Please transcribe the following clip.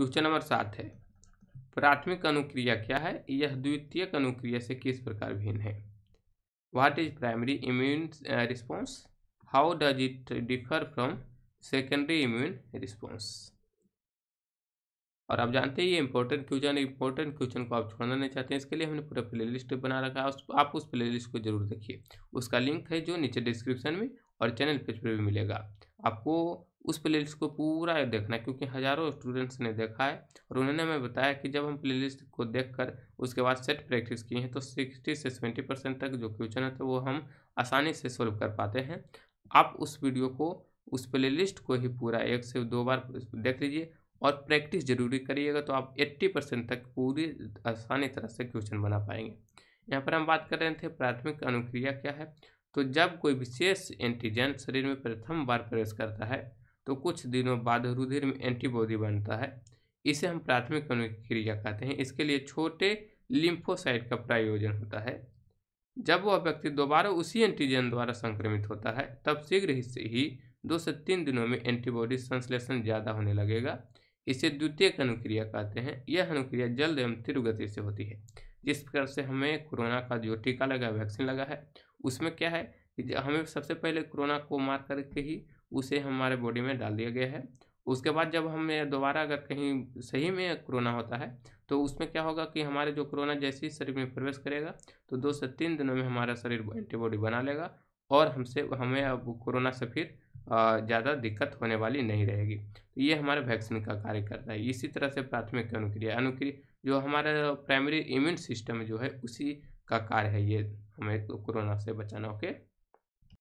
question number सात है प्राथमिक अनुक्रिया क्या है यह द्वितीय अनुक्रिया से किस प्रकार भिन्न है what is primary immune response how does it differ from secondary immune response और आप जानते हैं ये इंपॉर्टेंट क्वेश्चन इंपॉर्टेंट क्वेश्चन को आप छोड़ना नहीं चाहते हैं इसके लिए हमने पूरा प्ले लिस्ट बना रखा है आप उस प्ले लिस्ट को जरूर देखिए उसका लिंक है जो नीचे डिस्क्रिप्शन में और चैनल पेज पर भी मिलेगा आपको उस प्ले लिस्ट को पूरा देखना क्योंकि हज़ारों स्टूडेंट्स ने देखा है और उन्होंने हमें बताया कि जब हम प्ले लिस्ट को देख कर उसके बाद सेट प्रैक्टिस किए हैं तो सिक्सटी से सेवेंटी परसेंट तक जो क्वेश्चन होते हैं वो हम आसानी से सोल्व कर पाते हैं आप उस वीडियो को उस प्ले लिस्ट को ही पूरा एक से दो बार देख लीजिए और प्रैक्टिस जरूरी करिएगा तो आप 80 परसेंट तक पूरी आसानी तरह से क्वेश्चन बना पाएंगे यहाँ पर हम बात कर रहे थे प्राथमिक अनुक्रिया क्या है तो जब कोई विशेष एंटीजन शरीर में प्रथम बार प्रवेश करता है तो कुछ दिनों बाद रुधिर में एंटीबॉडी बनता है इसे हम प्राथमिक अनुक्रिया कहते हैं इसके लिए छोटे लिम्फोसाइट का प्रायोजन होता है जब वह व्यक्ति दोबारा उसी एंटीजन द्वारा संक्रमित होता है तब शीघ्र ही से ही दो से तीन दिनों में एंटीबॉडी संश्लेषण ज़्यादा होने लगेगा इसे द्वितीय अनुक्रिया कहते हैं यह अनुक्रिया जल्द एवं तीव्र गति से होती है जिस प्रकार से हमें कोरोना का जो टीका लगा वैक्सीन लगा है उसमें क्या है कि हमें सबसे पहले कोरोना को मार करके ही उसे हमारे बॉडी में डाल दिया गया है उसके बाद जब हम दोबारा अगर कहीं सही में कोरोना होता है तो उसमें क्या होगा कि हमारे जो कोरोना जैसे ही शरीर में प्रवेश करेगा तो दो से तीन दिनों में हमारा शरीर एंटीबॉडी बना लेगा और हमसे हमें अब कोरोना से फिर ज़्यादा दिक्कत होने वाली नहीं रहेगी तो ये हमारे वैक्सीन का कार्य करता है इसी तरह से प्राथमिक अनुक्रिया अनुक्रिया जो हमारा प्राइमरी इम्यून सिस्टम जो है उसी का कार्य है ये हमें कोरोना से बचाना ओके